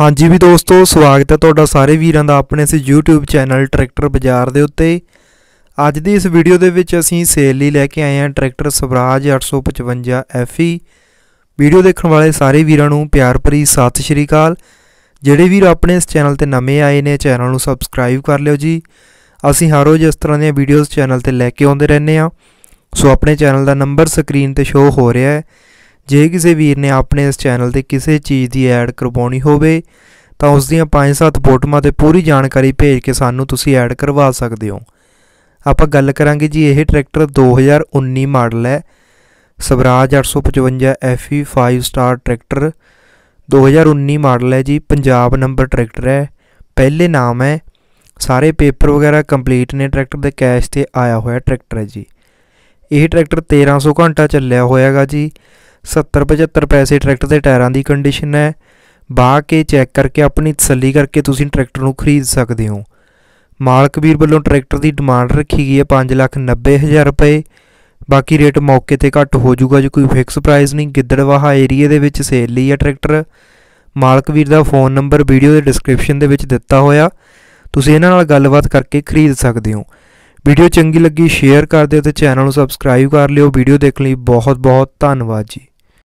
ਹਾਂਜੀ ਵੀ ਦੋਸਤੋ ਸਵਾਗਤ ਹੈ ਤੁਹਾਡਾ ਸਾਰੇ ਵੀਰਾਂ ਦਾ ਆਪਣੇ ਇਸ YouTube ਚੈਨਲ ਟਰੈਕਟਰ ਬਾਜ਼ਾਰ ਦੇ ਉੱਤੇ ਅੱਜ ਦੀ ਇਸ ਵੀਡੀਓ ਦੇ ਵਿੱਚ ਅਸੀਂ ਸੇਲ ਲਈ ਲੈ ਕੇ ਆਏ ਹਾਂ ਟਰੈਕਟਰ ਸਵਰਾਜ 855 FE ਵੀਡੀਓ ਦੇਖਣ ਵਾਲੇ ਸਾਰੇ ਵੀਰਾਂ ਨੂੰ ਪਿਆਰ ਭਰੀ ਸਤਿ ਸ਼੍ਰੀ ਅਕਾਲ ਜਿਹੜੇ ਵੀਰ ਆਪਣੇ ਇਸ ਚੈਨਲ ਤੇ ਨਵੇਂ ਆਏ ਨੇ ਚੈਨਲ ਨੂੰ ਸਬਸਕ੍ਰਾਈਬ ਕਰ ਲਿਓ ਜੀ ਅਸੀਂ ਹਰ ਰੋਜ਼ ਇਸ ਤਰ੍ਹਾਂ ਦੀਆਂ ਵੀਡੀਓਜ਼ ਚੈਨਲ ਤੇ ਲੈ ਕੇ ਆਉਂਦੇ ਰਹਿੰਦੇ ਆ ਸੋ ਆਪਣੇ ਚੈਨਲ ਦਾ ਨੰਬਰ ਸਕਰੀਨ ਤੇ ਸ਼ੋ ਹੋ ਰਿਹਾ ਹੈ ਜੇ ਕਿਸੇ ਵੀਰ ਨੇ ਆਪਣੇ ਇਸ ਚੈਨਲ ਤੇ ਕਿਸੇ ਚੀਜ਼ ਦੀ ਐਡ ਕਰਵਾਉਣੀ ਹੋਵੇ ਤਾਂ ਉਸ ਦੀਆਂ 5-7 ਫੋਟੋਆਂ ਤੇ ਪੂਰੀ ਜਾਣਕਾਰੀ ਭੇਜ ਕੇ ਸਾਨੂੰ ਤੁਸੀਂ ਐਡ ਕਰਵਾ ਸਕਦੇ ਹੋ ਆਪਾਂ ਗੱਲ ਕਰਾਂਗੇ ਜੀ ਇਹ ਟਰੈਕਟਰ 2019 ਮਾਡਲ ਹੈ Swaraj 855 FE 5 star tractor 2019 model ਹੈ ਜੀ ਪੰਜਾਬ ਨੰਬਰ ਟਰੈਕਟਰ ਹੈ ਪਹਿਲੇ ਨਾਮ ਹੈ ਸਾਰੇ ਪੇਪਰ ਵਗੈਰਾ ਕੰਪਲੀਟ ਨੇ ਟਰੈਕਟਰ ਦੇ ਕੈਸ਼ ਤੇ ਆਇਆ ਹੋਇਆ ਟਰੈਕਟਰ ਹੈ ਜੀ ਇਹ ਟਰੈਕਟਰ 1300 ਘੰਟਾ ਚੱਲਿਆ ਹੋਇਆਗਾ ਜੀ 70 75 ਪੈਸੇ ਟਰੈਕਟਰ ਦੇ ਟਾਇਰਾਂ ਦੀ ਕੰਡੀਸ਼ਨ ਹੈ ਬਾਹ ਕੇ ਚੈੱਕ ਕਰਕੇ ਆਪਣੀ ਤਸੱਲੀ ਕਰਕੇ ਤੁਸੀਂ ਟਰੈਕਟਰ ਨੂੰ ਖਰੀਦ ਸਕਦੇ ਹੋ ਮਾਲਕ ਵੀਰ ਵੱਲੋਂ ਟਰੈਕਟਰ ਦੀ ਡਿਮਾਂਡ ਰੱਖੀ ਗਈ ਹੈ 590000 ਰੁਪਏ ਬਾਕੀ ਰੇਟ ਮੌਕੇ ਤੇ ਘੱਟ ਹੋ ਜਾਊਗਾ ਜੇ ਕੋਈ ਫਿਕਸ ਪ੍ਰਾਈਸ ਨਹੀਂ ਗਿੱਦੜਵਾਹਾ ਏਰੀਆ ਦੇ ਵਿੱਚ ਸੇਲ ਲਈ ਹੈ ਟਰੈਕਟਰ ਮਾਲਕ ਵੀਰ ਦਾ ਫੋਨ ਨੰਬਰ ਵੀਡੀਓ ਦੇ ਡਿਸਕ੍ਰਿਪਸ਼ਨ ਦੇ ਵਿੱਚ ਦਿੱਤਾ ਹੋਇਆ ਤੁਸੀਂ ਇਹਨਾਂ ਨਾਲ ਗੱਲਬਾਤ ਕਰਕੇ ਖਰੀਦ ਸਕਦੇ ਹੋ ਵੀਡੀਓ ਚੰਗੀ ਲੱਗੀ ਸ਼ੇਅਰ ਕਰ ਦਿਓ ਤੇ ਚੈਨਲ ਨੂੰ ਸਬਸਕ੍ਰਾਈਬ ਕਰ ਲਿਓ ਵੀਡੀਓ ਦੇਖਣ ਲਈ ਬਹੁਤ ਬਹੁਤ ਧੰਨਵਾਦ ਜੀ